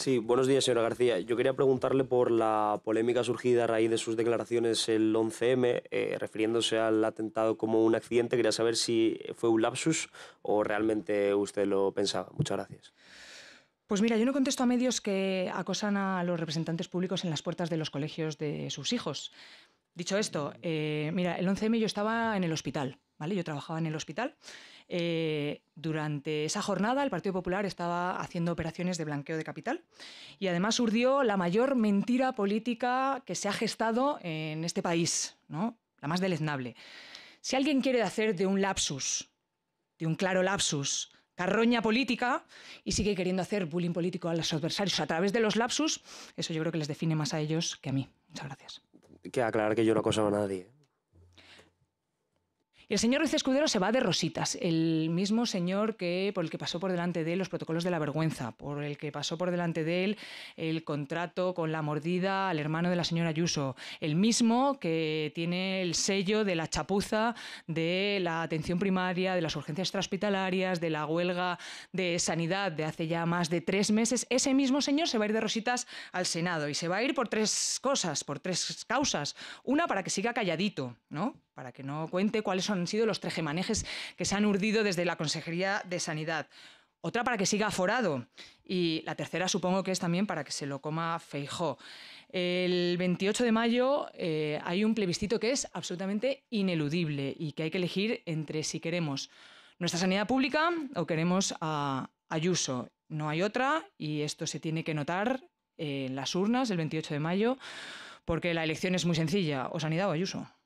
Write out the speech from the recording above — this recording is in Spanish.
Sí, buenos días, señora García. Yo quería preguntarle por la polémica surgida a raíz de sus declaraciones el 11M, eh, refiriéndose al atentado como un accidente. Quería saber si fue un lapsus o realmente usted lo pensaba. Muchas gracias. Pues mira, yo no contesto a medios que acosan a los representantes públicos en las puertas de los colegios de sus hijos. Dicho esto, eh, mira, el 11M yo estaba en el hospital. Yo trabajaba en el hospital. Eh, durante esa jornada el Partido Popular estaba haciendo operaciones de blanqueo de capital y además urdió la mayor mentira política que se ha gestado en este país, ¿no? La más deleznable. Si alguien quiere hacer de un lapsus, de un claro lapsus, carroña política y sigue queriendo hacer bullying político a los adversarios a través de los lapsus, eso yo creo que les define más a ellos que a mí. Muchas gracias. Que aclarar que yo no acosaba a nadie. ¿eh? Y el señor Ruiz Escudero se va de rositas, el mismo señor que, por el que pasó por delante de él los protocolos de la vergüenza, por el que pasó por delante de él el contrato con la mordida al hermano de la señora Ayuso, el mismo que tiene el sello de la chapuza de la atención primaria, de las urgencias extrahospitalarias, de la huelga de sanidad de hace ya más de tres meses, ese mismo señor se va a ir de rositas al Senado y se va a ir por tres cosas, por tres causas. Una, para que siga calladito, ¿no? para que no cuente cuáles han sido los trejemanejes que se han urdido desde la Consejería de Sanidad. Otra para que siga aforado. Y la tercera supongo que es también para que se lo coma Feijó. El 28 de mayo eh, hay un plebiscito que es absolutamente ineludible y que hay que elegir entre si queremos nuestra sanidad pública o queremos a Ayuso. No hay otra y esto se tiene que notar en las urnas el 28 de mayo porque la elección es muy sencilla, o sanidad o Ayuso.